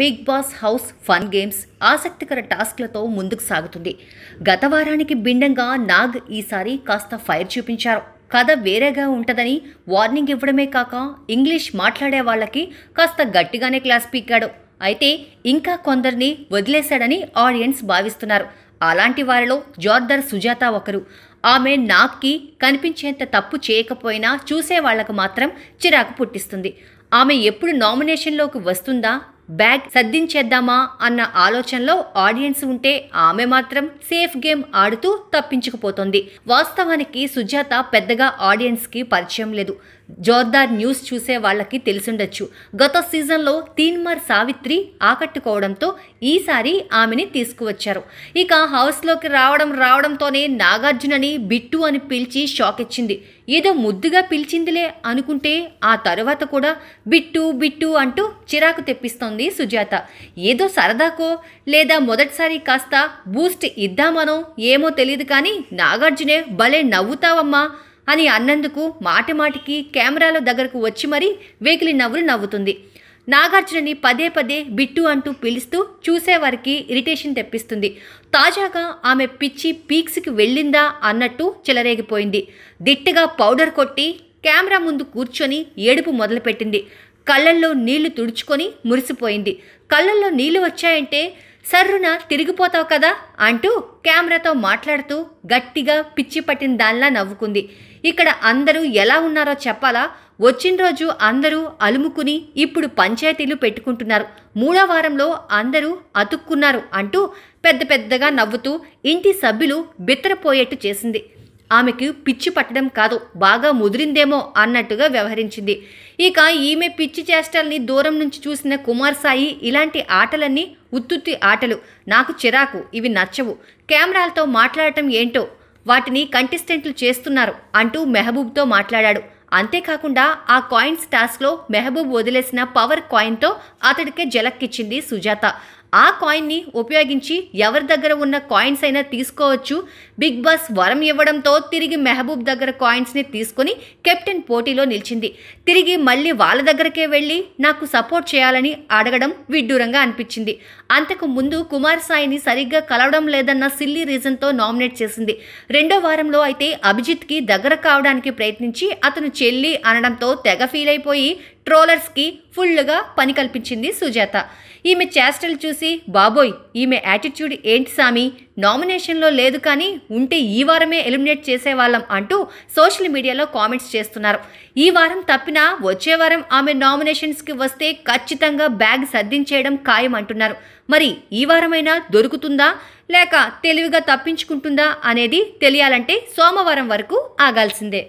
big Boss house fun games ఆసక్తికర టాస్క్లతో ముందుకు సాగుతుంది గత వారానికి భిన్నంగా నాగ్ ఈసారి కాస్త ఫైర్ చూపించారు కథ వేరేగా ఉంటుందని వార్నింగ్ ఇవ్వడమే కాక ఇంగ్లీష్ మాట్లాడే వాళ్ళకి కాస్త గట్టిగానే క్లాస్ పీకాడు అయితే ఇంకా కొందరిని వదిలేశాడని ఆడియన్స్ భావిస్తున్నారు అలాంటి వారిలో జోర్దర్ సుజాత ఒకరు ఆమె నాక్కి కనిపించేంత తప్పు చేయకపోయినా చూసే వాళ్లకు మాత్రం చిరాకు పుట్టిస్తుంది ఆమె ఎప్పుడు నామినేషన్లోకి వస్తుందా బ్యాగ్ సర్దించేద్దామా అన్న ఆలోచనలో ఆడియన్స్ ఉంటే ఆమె మాత్రం సేఫ్ గేమ్ ఆడుతూ తప్పించుకుపోతుంది వాస్తవానికి సుజాత పెద్దగా ఆడియన్స్కి పరిచయం లేదు జోర్దార్ న్యూస్ చూసే వాళ్ళకి తెలిసుండొచ్చు గత సీజన్లో తీన్మార్ సావిత్రి ఆకట్టుకోవడంతో ఈసారి ఆమెని తీసుకువచ్చారు ఇక హౌస్లోకి రావడం రావడంతోనే నాగార్జునని బిట్టు అని పిలిచి షాక్ ఇచ్చింది ఏదో ముద్దుగా పిలిచిందిలే అనుకుంటే ఆ తరువాత కూడా బిట్టు బిట్టు అంటూ చిరాకు తెప్పిస్తోంది సుజాత ఏదో సరదాకో లేదా మొదటిసారి కాస్త బూస్ట్ ఇద్దామనో ఏమో తెలియదు కానీ నాగార్జునే భలే నవ్వుతావమ్మా అని అన్నందుకు మాటిమాటికి కెమెరాల దగ్గరకు వచ్చి మరీ వేకిలి నవ్వులు నవ్వుతుంది నాగార్జునని పదే పదే బిట్టు అంటూ పిలుస్తూ చూసేవారికి ఇరిటేషన్ తెప్పిస్తుంది తాజాగా ఆమె పిచ్చి పీక్స్కి వెళ్ళిందా అన్నట్టు చెలరేగిపోయింది దిట్టగా పౌడర్ కొట్టి కెమెరా ముందు కూర్చొని ఏడుపు మొదలుపెట్టింది కళ్ళల్లో నీళ్లు తుడుచుకొని మురిసిపోయింది కళ్ళల్లో నీళ్లు వచ్చాయంటే సర్రున తిరిగిపోతావు కదా అంటూ కెమెరాతో మాట్లాడుతూ గట్టిగా పిచ్చి పట్టిన దానిలా నవ్వుకుంది ఇక్కడ అందరూ ఎలా ఉన్నారో చెప్పాలా వచ్చిన రోజు అందరూ అలుముకుని ఇప్పుడు పంచాయతీలు పెట్టుకుంటున్నారు మూడో వారంలో అందరూ అతుక్కున్నారు అంటూ పెద్ద పెద్దగా నవ్వుతూ ఇంటి సభ్యులు బిత్తరపోయేట్టు చేసింది ఆమెకు పిచ్చి పట్టడం కాదు బాగా ముదిరిందేమో అన్నట్టుగా వ్యవహరించింది ఇక ఈమె పిచ్చి చేష్టల్ని దూరం నుంచి చూసిన కుమార్ సాయి ఇలాంటి ఆటలన్నీ ఉత్తుత్తి ఆటలు నాకు చిరాకు ఇవి నచ్చవు కెమెరాలతో మాట్లాడటం ఏంటో వాటిని కంటెస్టెంట్లు చేస్తున్నారు అంటూ మెహబూబ్తో మాట్లాడాడు అంతేకాకుండా ఆ కాయిన్స్ టాస్క్లో మెహబూబ్ వదిలేసిన పవర్ కాయిన్తో అతడికే జలక్కిచ్చింది సుజాత ఆ కాయిన్ని ఉపయోగించి ఎవరి దగ్గర ఉన్న కాయిన్స్ అయినా తీసుకోవచ్చు బిగ్ బాస్ వరం ఇవ్వడంతో తిరిగి మెహబూబ్ దగ్గర కాయిన్స్ని తీసుకొని కెప్టెన్ పోటీలో నిలిచింది తిరిగి మళ్ళీ వాళ్ళ దగ్గరకే వెళ్ళి నాకు సపోర్ట్ చేయాలని అడగడం విడ్డూరంగా అనిపించింది అంతకు ముందు కుమార్ సాయిని సరిగ్గా కలవడం లేదన్న సిల్లీ రీజన్తో నామినేట్ చేసింది రెండో వారంలో అయితే అభిజిత్కి దగ్గర కావడానికి ప్రయత్నించి అతను చెల్లి అనడంతో తెగ ఫీల్ అయిపోయి ట్రోలర్స్కి ఫుల్గా పని కల్పించింది సుజాత ఈమె చేష్టలు చూసి బాబోయ్ ఈమె యాటిట్యూడ్ ఏంటి సామి నామినేషన్లో లేదు కానీ ఉంటే ఈ వారమే ఎలిమినేట్ చేసేవాళ్ళం అంటూ సోషల్ మీడియాలో కామెంట్స్ చేస్తున్నారు ఈ వారం తప్పినా వచ్చే వారం ఆమె నామినేషన్స్కి వస్తే ఖచ్చితంగా బ్యాగ్ సర్దించేయడం ఖాయం అంటున్నారు మరి ఈ వారమైనా దొరుకుతుందా లేక తెలివిగా తప్పించుకుంటుందా అనేది తెలియాలంటే సోమవారం వరకు ఆగాల్సిందే